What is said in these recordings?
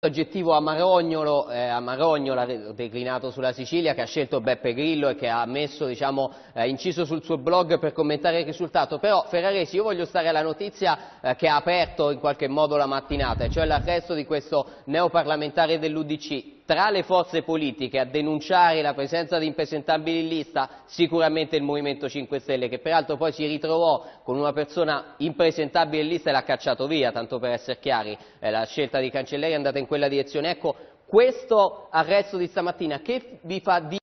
L'aggettivo amarognolo, eh, amarognolo declinato sulla Sicilia che ha scelto Beppe Grillo e che ha messo, diciamo, eh, inciso sul suo blog per commentare il risultato, però Ferraresi io voglio stare alla notizia eh, che ha aperto in qualche modo la mattinata, cioè l'arresto di questo neoparlamentare dell'Udc tra le forze politiche a denunciare la presenza di impresentabili in lista sicuramente il Movimento 5 Stelle che peraltro poi si ritrovò con una persona impresentabile in lista e l'ha cacciato via, tanto per essere chiari, eh, la scelta di Cancelleri è andata in quella direzione. Ecco, questo arresto di stamattina che vi fa dire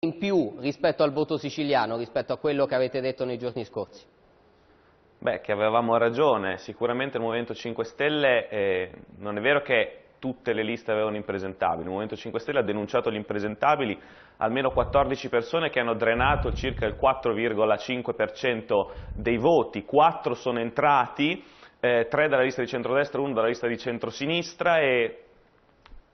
in più rispetto al voto siciliano, rispetto a quello che avete detto nei giorni scorsi? Beh, che avevamo ragione, sicuramente il Movimento 5 Stelle eh, non è vero che tutte le liste avevano impresentabili. Il Movimento 5 Stelle ha denunciato gli impresentabili almeno 14 persone che hanno drenato circa il 4,5% dei voti, 4 sono entrati, eh, 3 dalla lista di centrodestra, 1 dalla lista di centrosinistra e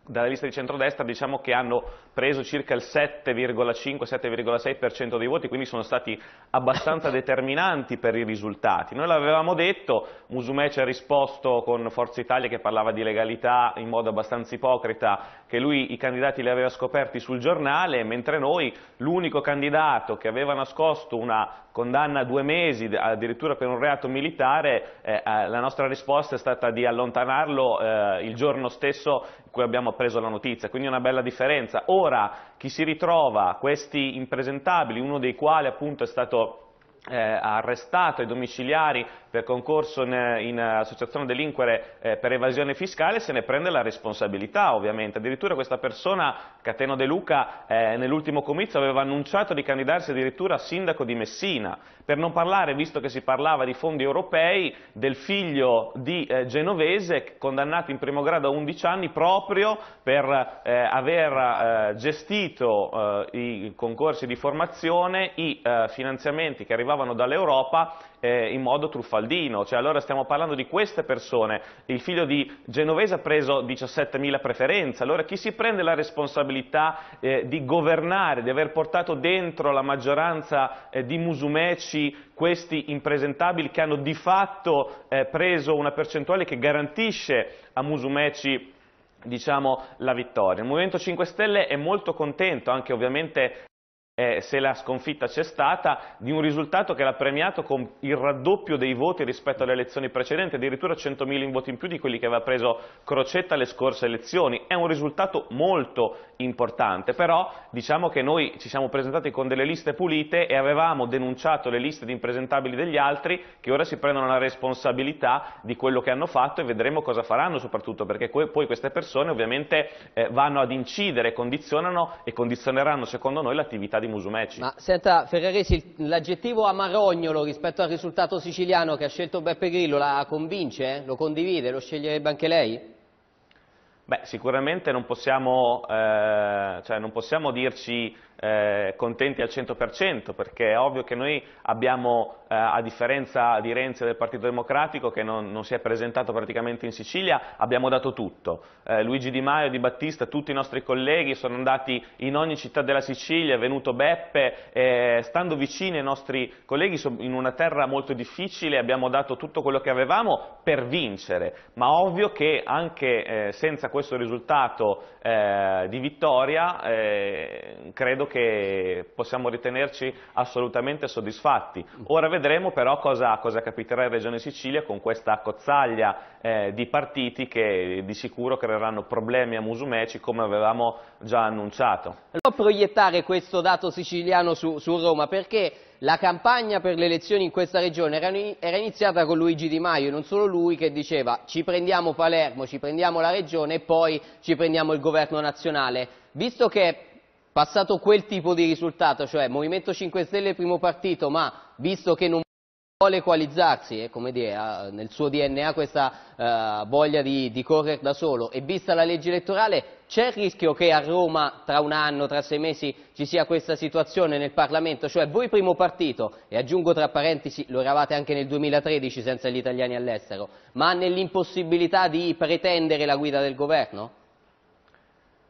dalla lista di centrodestra diciamo che hanno preso circa il 7,5-7,6% dei voti, quindi sono stati abbastanza determinanti per i risultati. Noi l'avevamo detto, Musumeci ha risposto con Forza Italia che parlava di legalità in modo abbastanza ipocrita, che lui i candidati li aveva scoperti sul giornale, mentre noi l'unico candidato che aveva nascosto una condanna a due mesi addirittura per un reato militare, eh, eh la nostra risposta è stata di allontanarlo eh, il giorno stesso in cui abbiamo preso la notizia, quindi una bella differenza. Ora, allora chi si ritrova questi impresentabili, uno dei quali appunto è stato eh, ha arrestato i domiciliari per concorso in, in associazione delinquere eh, per evasione fiscale se ne prende la responsabilità ovviamente. Addirittura questa persona, Cateno De Luca, eh, nell'ultimo comizio aveva annunciato di candidarsi addirittura a sindaco di Messina, per non parlare, visto che si parlava di fondi europei, del figlio di eh, Genovese condannato in primo grado a 11 anni proprio per eh, aver eh, gestito i concorsi di formazione, i finanziamenti che arrivavano arrivavano dall'Europa eh, in modo truffaldino, cioè allora stiamo parlando di queste persone, il figlio di Genovese ha preso 17.000 preferenze, allora chi si prende la responsabilità eh, di governare, di aver portato dentro la maggioranza eh, di Musumeci questi impresentabili che hanno di fatto eh, preso una percentuale che garantisce a Musumeci diciamo, la vittoria. Il Movimento 5 Stelle è molto contento anche ovviamente eh, se la sconfitta c'è stata, di un risultato che l'ha premiato con il raddoppio dei voti rispetto alle elezioni precedenti, addirittura 100.000 in voti in più di quelli che aveva preso Crocetta alle scorse elezioni. È un risultato molto importante, però diciamo che noi ci siamo presentati con delle liste pulite e avevamo denunciato le liste di impresentabili degli altri che ora si prendono la responsabilità di quello che hanno fatto e vedremo cosa faranno soprattutto perché poi queste persone ovviamente eh, vanno ad incidere, condizionano e condizioneranno secondo noi l'attività di di Musumeci. Ma senta Ferraresi, l'aggettivo amarognolo rispetto al risultato siciliano che ha scelto Beppe Grillo la convince? Eh? Lo condivide? Lo sceglierebbe anche lei? Beh, sicuramente non possiamo, eh, cioè non possiamo dirci eh, contenti al 100% perché è ovvio che noi abbiamo, eh, a differenza di Renzi e del Partito Democratico che non, non, si è presentato praticamente in Sicilia, abbiamo dato tutto. Eh, Luigi Di Maio, Di Battista, tutti i nostri colleghi sono andati in ogni città della Sicilia, è venuto Beppe, stando vicini ai nostri colleghi in una terra molto difficile abbiamo dato tutto quello che avevamo per vincere, ma ovvio che anche eh, senza questo risultato eh, di vittoria eh, credo credo che possiamo ritenerci assolutamente soddisfatti. Ora vedremo però cosa, cosa capiterà in Regione Sicilia con questa cozzaglia eh, di partiti che di sicuro creeranno problemi a Musumeci come avevamo già annunciato. Può proiettare questo dato siciliano su, su Roma perché la campagna per le elezioni in questa regione era, iniziata con Luigi Di Maio e non solo lui che diceva ci prendiamo Palermo, ci prendiamo la regione e poi ci prendiamo il governo nazionale. Visto che passato quel tipo di risultato, cioè Movimento 5 Stelle è primo partito, ma visto che non vuole coalizzarsi, eh, come dire, ha nel suo DNA questa eh, voglia di, di correre da solo e vista la legge elettorale c'è il rischio che a Roma tra un anno, tra sei mesi ci sia questa situazione nel Parlamento? Cioè voi primo partito, e aggiungo tra parentesi, lo eravate anche nel 2013 senza gli italiani all'estero, ma nell'impossibilità di pretendere la guida del governo?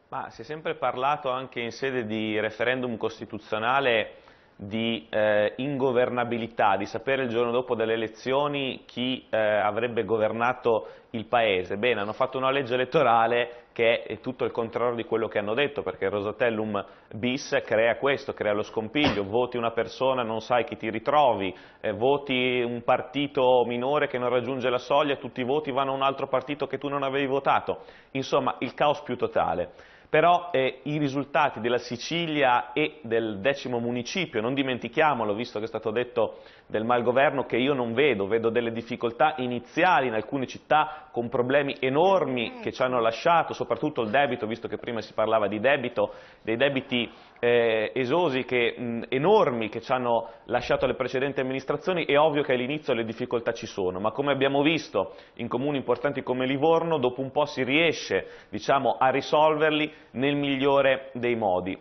Ma si è sempre parlato anche in sede di referendum costituzionale di eh, ingovernabilità, di sapere il giorno dopo delle elezioni chi eh, avrebbe governato il paese. Bene, hanno fatto una legge elettorale che è tutto il contrario di quello che hanno detto, perché il Rosatellum bis crea questo, crea lo scompiglio, voti una persona, non sai chi ti ritrovi, eh, voti un partito minore che non raggiunge la soglia, tutti i voti vanno a un altro partito che tu non avevi votato, insomma il caos più totale. Però eh, i risultati della Sicilia e del decimo municipio, non dimentichiamolo, visto che è stato detto del malgoverno, che io non vedo, vedo delle difficoltà iniziali in alcune città con problemi enormi che ci hanno lasciato, soprattutto il debito, visto che prima si parlava di debito, dei debiti eh, esosi, che, mh, enormi che ci hanno lasciato le precedenti amministrazioni, è ovvio che all'inizio le difficoltà ci sono, ma come abbiamo visto in comuni importanti come Livorno, dopo un po' si riesce diciamo, a risolverli nel migliore dei modi.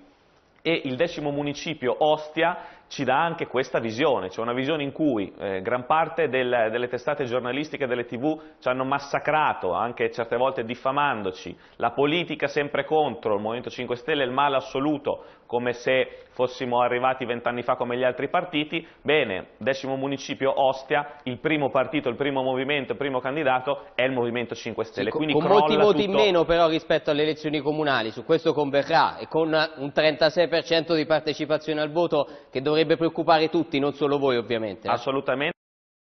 E il decimo municipio, Ostia, ci dà anche questa visione, cioè una visione in cui eh, gran parte del, delle testate giornalistiche delle tv ci hanno massacrato, anche certe volte diffamandoci, la politica sempre contro, il Movimento 5 Stelle il male assoluto, come se fossimo arrivati vent'anni fa come gli altri partiti, bene, decimo municipio Ostia, il primo partito, il primo movimento, il primo candidato è il Movimento 5 Stelle. Sì, Quindi con molti voti tutto... in meno però rispetto alle elezioni comunali, su questo converrà e con un 36% di partecipazione al voto che dovrebbe dovrebbe preoccupare tutti, non solo voi ovviamente. Eh? Assolutamente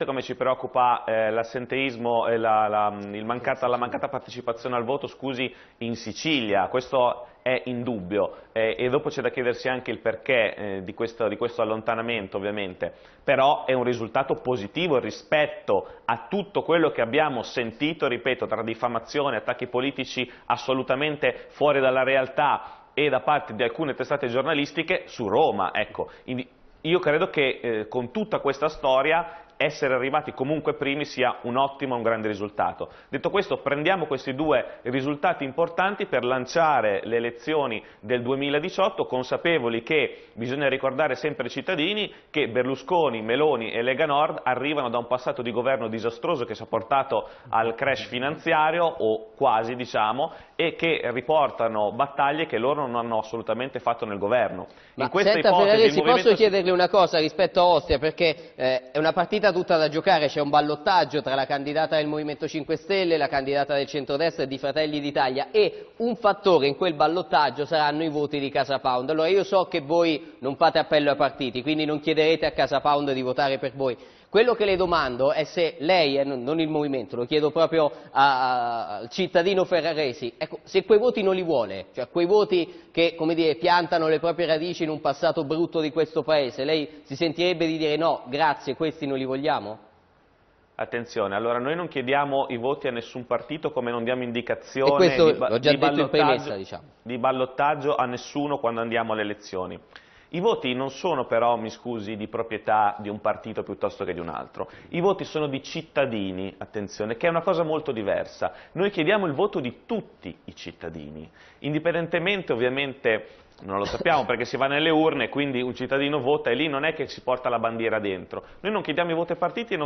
come ci preoccupa eh, l'assenteismo e la, la, mm, mancata, la, mancata, partecipazione al voto scusi, in Sicilia, questo è indubbio eh, e dopo c'è da chiedersi anche il perché eh, di, questo, di, questo, allontanamento ovviamente, però è un risultato positivo rispetto a tutto quello che abbiamo sentito, ripeto, tra diffamazione, attacchi politici assolutamente fuori dalla realtà, e da parte di alcune testate giornalistiche su Roma. Ecco, io credo che eh, con tutta questa storia essere arrivati comunque primi sia un ottimo e un grande risultato. Detto questo, prendiamo questi due risultati importanti per lanciare le elezioni del 2018, consapevoli che bisogna ricordare sempre ai cittadini che Berlusconi, Meloni e Lega Nord arrivano da un passato di governo disastroso che ci ha portato al crash finanziario, o quasi diciamo, e che riportano battaglie che loro non hanno assolutamente fatto nel governo. Ma In questa senta, ipotesi, Ferraresi, posso chiederle una cosa rispetto a Ostia, perché eh, è una partita partita tutta da giocare, c'è un ballottaggio tra la candidata del Movimento 5 Stelle, la candidata del centrodestra e di Fratelli d'Italia e un fattore in quel ballottaggio saranno i voti di Casa Pound. Allora io so che voi non fate appello ai partiti, quindi non chiederete a Casa Pound di votare per voi, quello che le domando è se lei, e non il movimento, lo chiedo proprio al cittadino ferraresi, ecco, se quei voti non li vuole, cioè quei voti che dire, piantano le proprie radici in un passato brutto di questo Paese, lei si sentirebbe di dire no, grazie, questi non li vogliamo? Attenzione, allora noi non chiediamo i voti a nessun partito come non diamo indicazione di, ba di, ballottaggio, premessa, diciamo. di ballottaggio a nessuno quando andiamo alle elezioni. I voti non sono però, mi scusi, di proprietà di un partito piuttosto che di un altro. I voti sono di cittadini, attenzione, che è una cosa molto diversa. Noi chiediamo il voto di tutti i cittadini, indipendentemente ovviamente non lo sappiamo perché si va nelle urne, quindi un cittadino vota e lì non è che si porta la bandiera dentro. Noi non chiediamo i voti ai partiti Non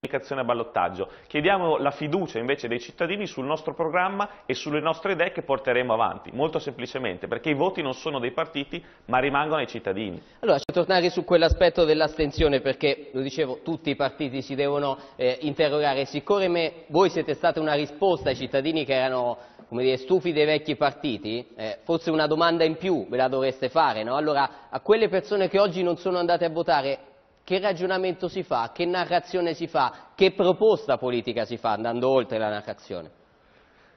comunicazione a ballottaggio. Chiediamo la fiducia invece dei cittadini sul nostro programma e sulle nostre idee che porteremo avanti, molto semplicemente, perché i voti non sono dei partiti ma rimangono ai cittadini. Allora, c'è tornare su quell'aspetto dell'astenzione perché, lo dicevo, tutti i partiti si devono eh, interrogare. Siccome me, voi siete state una risposta ai cittadini che erano come dire, stufi dei vecchi partiti, eh, forse una domanda in più ve la dovreste fare, no? Allora, a quelle persone che oggi non sono andate a votare, che ragionamento si fa, che narrazione si fa, che proposta politica si fa andando oltre la narrazione?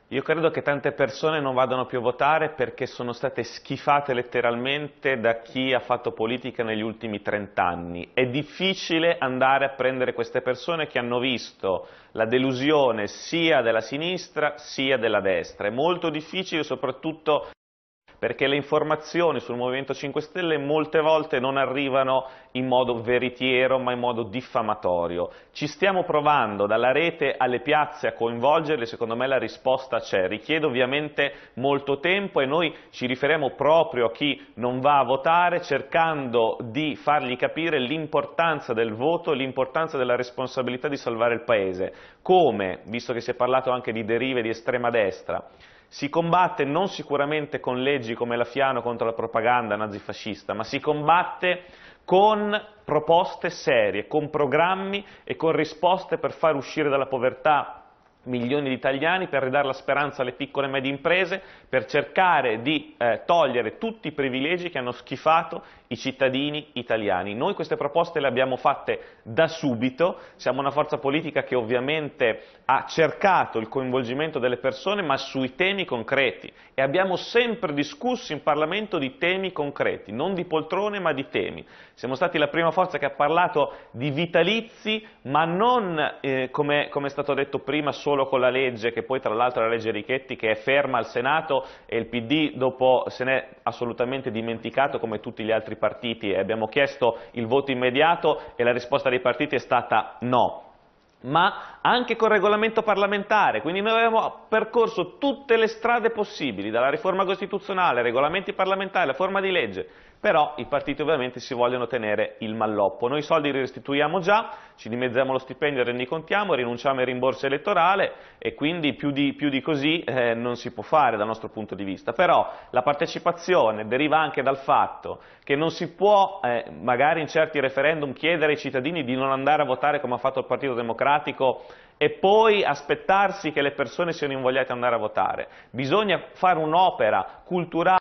Io credo che tante persone non vadano più a votare perché sono state schifate letteralmente da chi ha fatto politica negli ultimi 30 anni. È difficile andare a prendere queste persone che hanno visto la delusione sia della sinistra sia della destra. È molto difficile soprattutto perché le informazioni sul Movimento 5 Stelle molte volte non arrivano in modo veritiero ma in modo diffamatorio. Ci stiamo provando dalla rete alle piazze a coinvolgerle, secondo me la risposta c'è, richiede ovviamente molto tempo e noi ci riferiamo proprio a chi non va a votare cercando di fargli capire l'importanza del voto e l'importanza della responsabilità di salvare il Paese. Come, visto che si è parlato anche di derive di estrema destra, si combatte non sicuramente con leggi come la Fiano contro la propaganda nazifascista, ma si combatte con proposte serie, con programmi e con risposte per far uscire dalla povertà milioni di italiani per ridare la speranza alle piccole e medie imprese, per cercare di eh, togliere tutti i privilegi che hanno schifato i cittadini italiani. Noi queste proposte le abbiamo fatte da subito, siamo una forza politica che ovviamente ha cercato il coinvolgimento delle persone ma sui temi concreti e abbiamo sempre discusso in Parlamento di temi concreti, non di poltrone ma di temi. Siamo stati la prima forza che ha parlato di vitalizi ma non, eh, come, come è stato detto prima, solo solo con la legge, che poi tra l'altro è la legge Richetti che è ferma al Senato e il PD dopo se n'è assolutamente dimenticato come tutti gli altri partiti e abbiamo chiesto il voto immediato e la risposta dei partiti è stata no ma anche col regolamento parlamentare, quindi noi abbiamo percorso tutte le strade possibili, dalla riforma costituzionale, regolamenti parlamentari, la forma di legge, però i partiti ovviamente si vogliono tenere il malloppo, noi i soldi li restituiamo già, ci dimezziamo lo stipendio e rendicontiamo, rinunciamo ai rimborsi elettorali e quindi più di, più di così eh, non si può fare dal nostro punto di vista, però la partecipazione deriva anche dal fatto che non si può eh, magari in certi referendum chiedere ai cittadini di non andare a votare come ha fatto il Partito Democratico, pratico e poi aspettarsi che le persone siano invogliate ad andare a votare. Bisogna fare un'opera culturale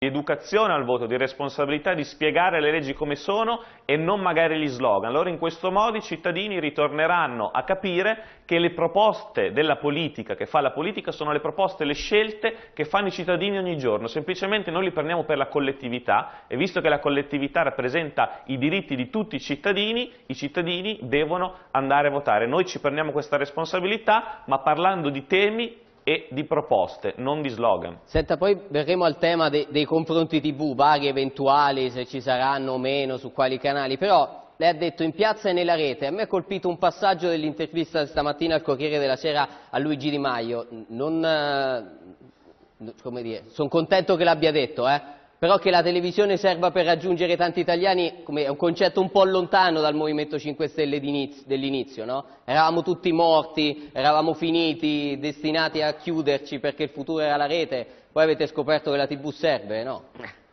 di educazione al voto, di responsabilità, di spiegare le leggi come sono e non magari gli slogan. Allora in questo modo i cittadini ritorneranno a capire che le proposte della politica, che fa la politica, sono le proposte, le scelte che fanno i cittadini ogni giorno. Semplicemente noi li prendiamo per la collettività e visto che la collettività rappresenta i diritti di tutti i cittadini, i cittadini devono andare a votare. Noi ci prendiamo questa responsabilità, ma parlando di temi e di proposte, non di slogan. Senta, poi verremo al tema de dei confronti tv, vari eventuali, se ci saranno o meno, su quali canali, però lei ha detto in piazza e nella rete, a me ha colpito un passaggio dell'intervista stamattina al Corriere della Sera a Luigi Di Maio, non, eh, come dire, sono contento che l'abbia detto, eh? Però che la televisione serva per raggiungere tanti italiani come, è un concetto un po' lontano dal Movimento 5 Stelle dell'inizio, no? Eravamo tutti morti, eravamo finiti, destinati a chiuderci perché il futuro era la rete, poi avete scoperto che la TV serve, no?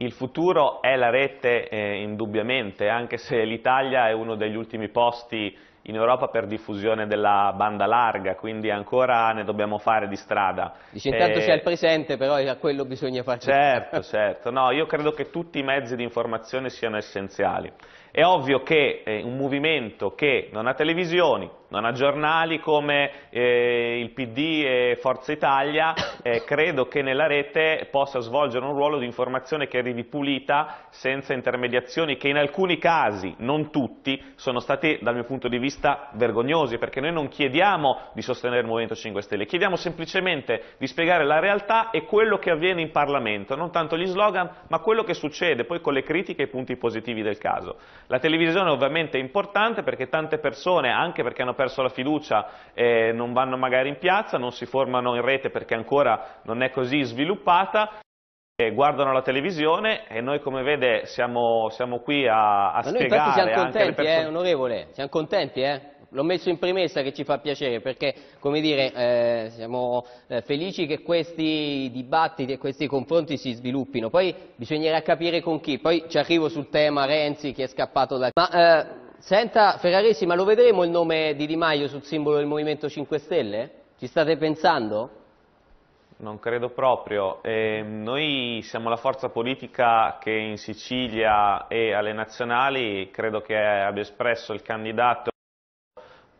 Il futuro è la rete eh, indubbiamente, anche se l'Italia è uno degli ultimi posti in Europa per diffusione della banda larga, quindi ancora ne dobbiamo fare di strada. Dice intanto eh, c'è il presente, però a quello bisogna farci. Certo, certo. No, io credo che tutti i mezzi di informazione siano essenziali. È ovvio che eh, un movimento che non ha televisioni, non ha giornali come eh, il PD e Forza Italia, eh, credo che nella rete possa svolgere un ruolo di informazione che arrivi pulita, senza intermediazioni, che in alcuni casi, non tutti, sono stati dal mio punto di vista vergognosi, perché noi non chiediamo di sostenere il Movimento 5 Stelle, chiediamo semplicemente di spiegare la realtà e quello che avviene in Parlamento, non tanto gli slogan, ma quello che succede, poi con le critiche e i punti positivi del caso. La televisione ovviamente è importante perché tante persone, anche perché hanno perso la fiducia, eh, non vanno magari in piazza, non si formano in rete perché ancora non è così sviluppata eh, guardano la televisione e noi come vede siamo, siamo qui a, a spiegare siamo contenti, anche alle eh, persone... eh, onorevole, siamo contenti eh? L'ho messo in premessa che ci fa piacere perché, come dire, eh, siamo eh, felici che questi dibattiti e questi confronti si sviluppino. Poi bisognerà capire con chi. Poi ci arrivo sul tema Renzi che è scappato da... Ma, eh, senta Ferraresi, ma lo vedremo il nome di Di Maio sul simbolo del Movimento 5 Stelle? Ci state pensando? Non credo proprio. Eh, noi siamo la forza politica che in Sicilia e alle nazionali credo che abbia espresso il candidato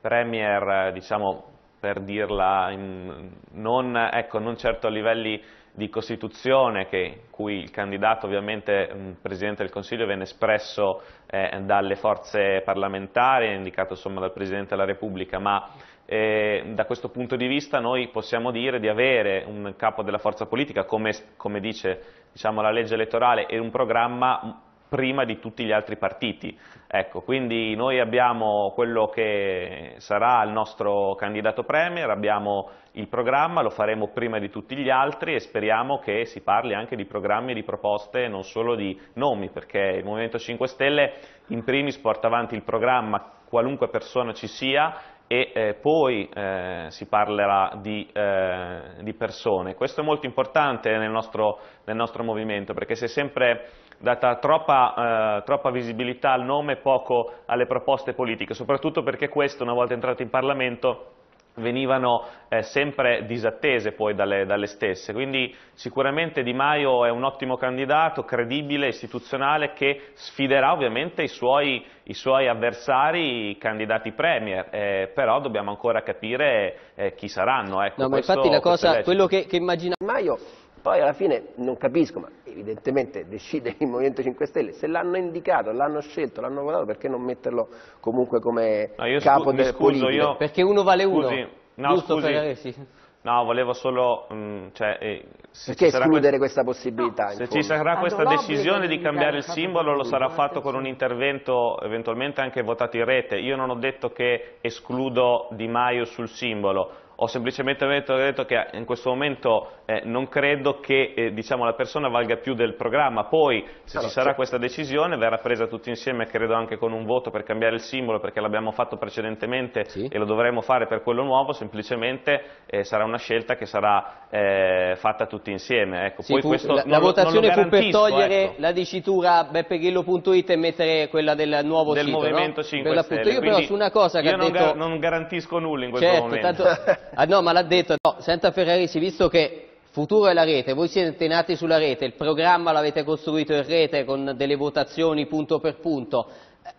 premier, diciamo, per dirla, in, non, ecco, non certo a livelli di Costituzione, che, cui il candidato ovviamente Presidente del Consiglio viene espresso eh, dalle forze parlamentari, indicato insomma dal Presidente della Repubblica, ma eh, da questo punto di vista noi possiamo dire di avere un capo della forza politica, come, come dice diciamo, la legge elettorale, e un programma prima di tutti gli altri partiti. Ecco, quindi noi abbiamo quello che sarà il nostro candidato Premier, abbiamo il programma, lo faremo prima di tutti gli altri e speriamo che si parli anche di programmi di proposte, non solo di nomi, perché il Movimento 5 Stelle in primis porta avanti il programma qualunque persona ci sia e eh, poi eh, si parlerà di, eh, di, persone. Questo è molto importante nel nostro, nel nostro movimento perché si è sempre data troppa, eh, troppa visibilità al nome e poco alle proposte politiche, soprattutto perché questo, una volta entrato in Parlamento, venivano eh, sempre disattese poi dalle, dalle, stesse. Quindi sicuramente Di Maio è un ottimo candidato, credibile, istituzionale, che sfiderà ovviamente i suoi, i suoi avversari, i candidati premier, eh, però dobbiamo ancora capire eh, chi saranno. Ecco, no, ma questo, infatti la cosa, quello che, che immagina Di Maio poi alla fine non capisco, ma evidentemente decide il Movimento 5 Stelle, se l'hanno indicato, l'hanno scelto, l'hanno votato, perché non metterlo comunque come no, capo del scuso, io... Perché uno vale uno. Scusi, no, Giusto scusi. Per... Sì. No, volevo solo... Mh, mm, cioè, eh, Perché escludere questa, questa possibilità? No, se ci sarà questa decisione di cambiare il simbolo lo sarà fatto con un intervento eventualmente anche votato in rete. Io non ho detto che escludo Di Maio sul simbolo, ho semplicemente detto che in questo momento eh, non credo che eh, diciamo, la persona valga più del programma, poi se allora, ci certo. sarà questa decisione verrà presa tutti insieme, credo anche con un voto per cambiare il simbolo, perché l'abbiamo fatto precedentemente sì. e lo dovremo fare per quello nuovo, semplicemente eh, sarà una scelta che sarà eh, fatta tutti insieme. Ecco. Sì, fu, la, la votazione fu per togliere ecco. la dicitura beppegrillo.it e mettere quella del nuovo del sito, Movimento no? 5 Stelle. Io Quindi, però su una cosa che io ha non detto... Gar non garantisco nulla in questo certo, momento. Tanto... Ah, no, ma l'ha detto. No, senta Ferraresi, visto che futuro è la rete, voi siete nati sulla rete, il programma l'avete costruito in rete con delle votazioni punto per punto.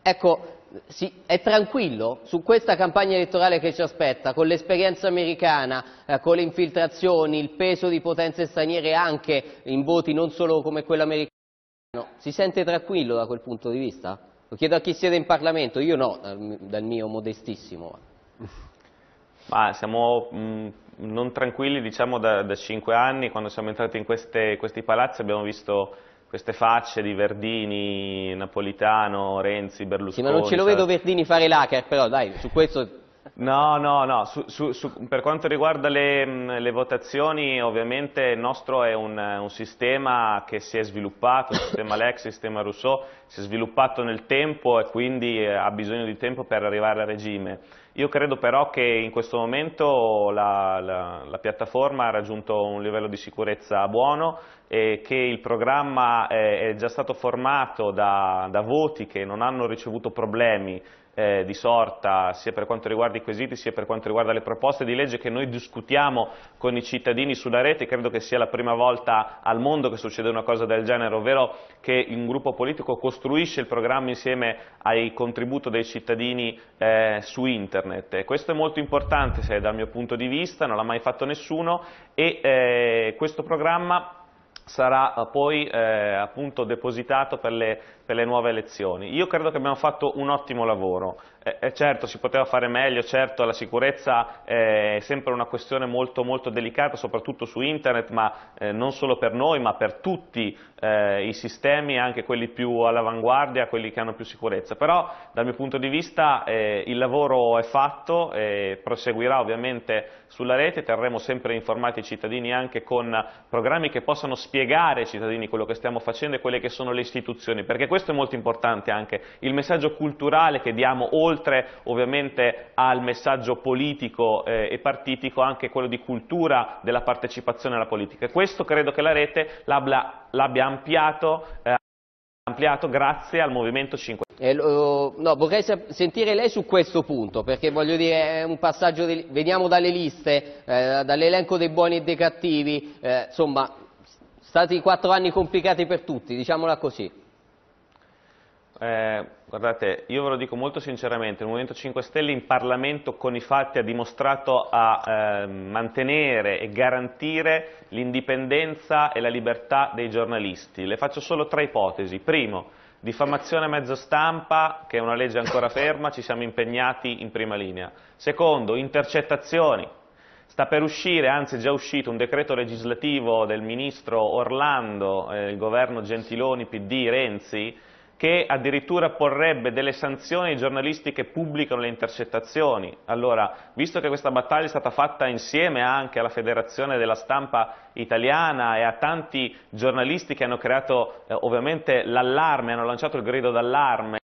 Ecco, si, è tranquillo su questa campagna elettorale che ci aspetta, con l'esperienza americana, eh, con le infiltrazioni, il peso di potenze straniere anche in voti non solo come quello americano, si sente tranquillo da quel punto di vista? Lo chiedo a chi siede in Parlamento, io no, dal mio modestissimo. Ma siamo mh, mm, non tranquilli diciamo da, da 5 anni, quando siamo entrati in queste, questi palazzi abbiamo visto queste facce di Verdini, Napolitano, Renzi, Berlusconi. Sì, ma non ce lo vedo Verdini fare l'hacker, eh, però dai, su questo... No, no, no, su, su, su, per quanto riguarda le, mm, le, votazioni ovviamente il nostro è un, un, sistema che si è sviluppato, il sistema Lex, il sistema Rousseau, si è sviluppato nel tempo e quindi eh, ha bisogno di tempo per arrivare a regime. Io credo però che in questo momento la, la, la, piattaforma ha raggiunto un livello di sicurezza buono e che il programma è, è già stato formato da, da, voti che non hanno ricevuto problemi eh, di sorta sia per quanto riguarda i quesiti sia per quanto riguarda le proposte di legge che noi discutiamo con i cittadini sulla rete, credo che sia la prima volta al mondo che succede una cosa del genere, ovvero che un gruppo politico costruisce il programma insieme ai contributo dei cittadini eh, su internet. questo è molto importante se, dal mio punto di vista, non l'ha mai fatto nessuno e eh, questo programma sarà eh, poi eh, depositato per le per le nuove elezioni. Io credo che abbiamo fatto un ottimo lavoro, eh, certo si poteva fare meglio, certo la sicurezza è sempre una questione molto, molto delicata, soprattutto su internet, ma eh, non solo per noi, ma per tutti eh, i sistemi, anche quelli più all'avanguardia, quelli che hanno più sicurezza. Però dal mio punto di vista eh, il lavoro è fatto, proseguirà ovviamente sulla rete, terremo sempre informati i cittadini anche con programmi che possano spiegare ai cittadini quello che stiamo facendo e quelle che sono le istituzioni, perché questo questo è molto importante anche, il messaggio culturale che diamo oltre ovviamente al messaggio politico eh, e partitico, anche quello di cultura della partecipazione alla politica. E questo credo che la rete l'abbia ampliato, eh, ampliato grazie al Movimento 5 eh, no, vorrei sentire lei su questo punto, perché voglio dire, è un passaggio, di, veniamo dalle liste, eh, dall'elenco dei buoni e dei cattivi, eh, insomma, stati quattro anni complicati per tutti, diciamola così. Eh, guardate, io ve lo dico molto sinceramente, il Movimento 5 Stelle in Parlamento con i fatti ha dimostrato a eh, mantenere e garantire l'indipendenza e la libertà dei giornalisti. Le faccio solo tre ipotesi. Primo, diffamazione a mezzo stampa, che è una legge ancora ferma, ci siamo impegnati in prima linea. Secondo, intercettazioni, Sta per uscire, anzi è già uscito, un decreto legislativo del ministro Orlando, eh, il governo Gentiloni, PD, Renzi, che addirittura porrebbe delle sanzioni ai giornalisti che pubblicano le intercettazioni. Allora, visto che questa battaglia è stata fatta insieme anche alla Federazione della Stampa Italiana e a tanti giornalisti che hanno creato eh, ovviamente l'allarme, hanno lanciato il grido d'allarme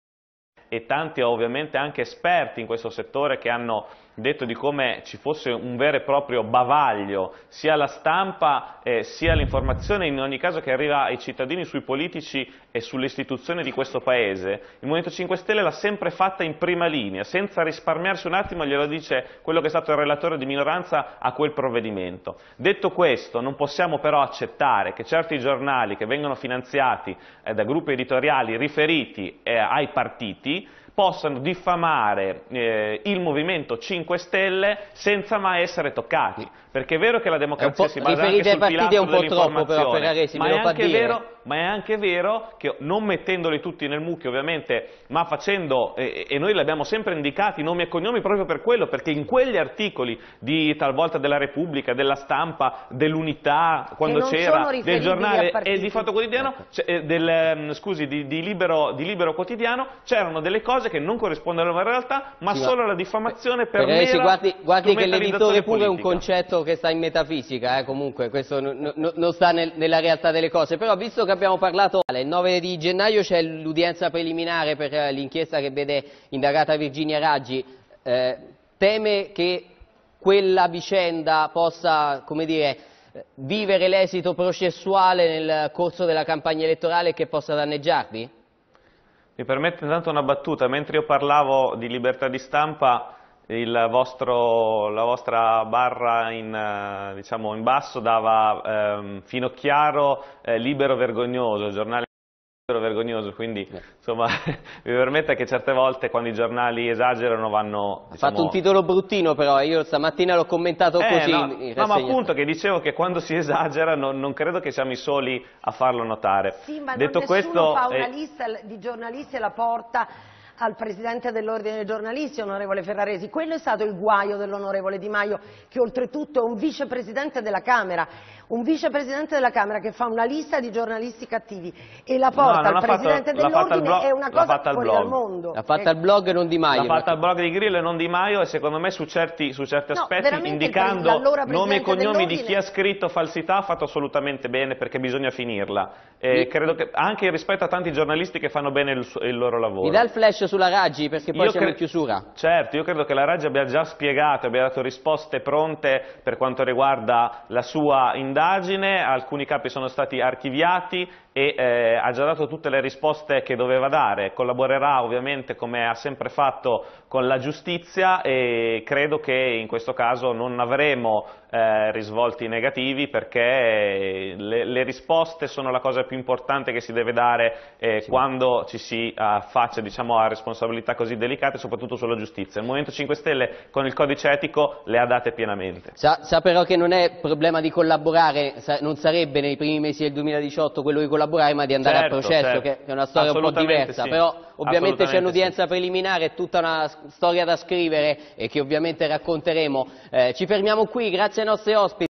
e tanti ovviamente anche esperti in questo settore che hanno detto di come ci fosse un vero e proprio bavaglio sia alla stampa eh, sia all'informazione in ogni caso che arriva ai cittadini, sui politici e sulle istituzioni di questo Paese, il Movimento 5 Stelle l'ha sempre fatta in prima linea, senza risparmiarsi un attimo glielo dice quello che è stato il relatore di minoranza a quel provvedimento. Detto questo, non possiamo però accettare che certi giornali che vengono finanziati eh, da gruppi editoriali riferiti eh, ai partiti possano diffamare eh, il Movimento 5 5 Stelle senza mai essere toccati. Perché è vero che la democrazia si basa anche sul pilastro un po dell'informazione, troppo, però, ma, è anche vero, ma è anche vero che non mettendoli tutti nel mucchio ovviamente, ma facendo, eh, e noi li abbiamo sempre indicati, nomi e cognomi proprio per quello, perché in quegli articoli di talvolta della Repubblica, della stampa, dell'unità, quando c'era, del giornale e eh, di Fatto Quotidiano, ecco. eh, del, ehm, scusi, di, di, libero, di libero Quotidiano, c'erano delle cose che non corrispondevano alla realtà, ma sì, solo alla diffamazione per, per mera, guardi, guardi che l'editore pure è un concetto che sta in metafisica, eh, comunque, questo non sta nel, nella realtà delle cose. Però visto che abbiamo parlato, il 9 di gennaio c'è l'udienza preliminare per eh, l'inchiesta che vede indagata Virginia Raggi, eh, teme che quella vicenda possa, come dire, vivere l'esito processuale nel corso della campagna elettorale che possa danneggiarvi? Mi permette intanto una battuta, mentre io parlavo di libertà di stampa vostro, la vostra barra in, eh, diciamo, in basso dava ehm, Finocchiaro eh, libero vergognoso, il giornale libero vergognoso, quindi insomma vi permetta che certe volte quando i giornali esagerano vanno... Diciamo... Ha fatto un titolo bruttino però, eh, io stamattina l'ho commentato eh, così. No, no ma appunto che dicevo che quando si esagera non, non credo che siamo i soli a farlo notare. Sì, ma Detto questo, fa una eh... lista di giornalisti e la porta al Presidente dell'Ordine dei giornalisti, onorevole Ferraresi. Quello è stato il guaio dell'onorevole Di Maio, che oltretutto è un vicepresidente della Camera, un vicepresidente della Camera che fa una lista di giornalisti cattivi e la porta no, al Presidente dell'Ordine è una cosa fuori blog. mondo. L'ha fatta al blog e non Di Maio. L'ha fatta al blog di Grillo e non Di Maio e secondo me su certi, su certi no, aspetti, indicando nomi e cognomi di chi ha scritto falsità, ha fatto assolutamente bene perché bisogna finirla. Eh, credo che anche rispetto a tanti giornalisti che fanno bene il, il loro lavoro. Mi dà il flash adesso sulla Raggi perché poi io siamo in chiusura. Certo, io credo che la Raggi abbia già spiegato, abbia dato risposte pronte per quanto riguarda la sua indagine, alcuni capi sono stati archiviati e eh, ha già dato tutte le risposte che doveva dare, collaborerà ovviamente come ha sempre fatto con la giustizia e credo che in questo caso non avremo eh, risvolti negativi perché le, le, risposte sono la cosa più importante che si deve dare eh, sì. quando ci si ah, affaccia diciamo, a responsabilità così delicate, soprattutto sulla giustizia. Il Movimento 5 Stelle con il codice etico le ha date pienamente. Sa, sa però che non è problema di collaborare, sa, non sarebbe nei primi mesi del 2018 quello di collaborare ma di andare certo, a processo, certo. che è una storia un po' diversa, sì. però ovviamente c'è un'udienza sì. preliminare, è tutta una storia da scrivere e che ovviamente racconteremo. Eh, ci fermiamo qui, grazie ai nostri ospiti.